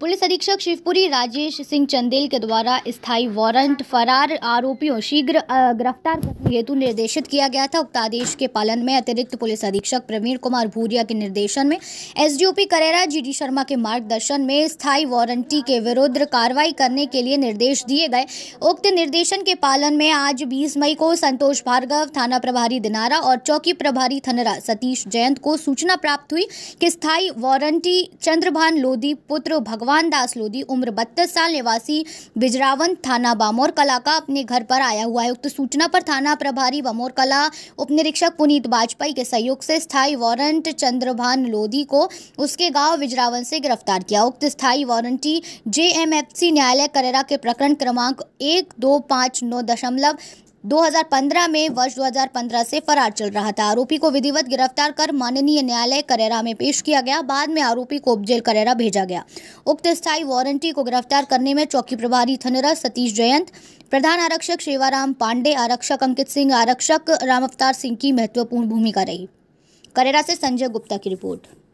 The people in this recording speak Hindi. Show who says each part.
Speaker 1: पुलिस अधीक्षक शिवपुरी राजेश सिंह चंदेल के द्वारा स्थायी वारंट फरार आरोपियों शीघ्र गिरफ्तार करने हेतु निर्देशित किया गया था उक्त आदेश के पालन में अतिरिक्त पुलिस अधीक्षक प्रवीण कुमार भूरिया के निर्देशन में एसडीओपी करेरा जीडी शर्मा के मार्गदर्शन में स्थायी वारंटी के विरुद्ध कार्रवाई करने के लिए निर्देश दिए गए उक्त निर्देशन के पालन में आज बीस मई को संतोष भार्गव थाना प्रभारी दिनारा और चौकी प्रभारी थनरा सतीश जयंत को सूचना प्राप्त हुई कि स्थायी वारंटी चंद्रभान लोधी पुत्र भगवान भगवान दास लोधी उम्र बत्तीस साल निवासी बिजरावन थाना बामोर कला का अपने घर पर आया हुआ है उक्त सूचना पर थाना प्रभारी बामोर कला उप निरीक्षक पुनीत वाजपेयी के सहयोग से स्थायी वारंट चंद्रभान लोधी को उसके गांव बिजरावन से गिरफ्तार किया उक्त स्थायी वारंटी जे न्यायालय करेरा के प्रकरण क्रमांक एक 2015 में वर्ष 2015 से फरार चल रहा था आरोपी को विधिवत गिरफ्तार कर माननीय न्यायालय करेरा में पेश किया गया बाद में आरोपी को उपजेल करेरा भेजा गया उक्त स्थायी वारंटी को गिरफ्तार करने में चौकी प्रभारी थनरा सतीश जयंत प्रधान आरक्षक शेवाराम पांडे आरक्षक अंकित सिंह आरक्षक राम अवतार सिंह की महत्वपूर्ण भूमिका रही करेरा से संजय गुप्ता की रिपोर्ट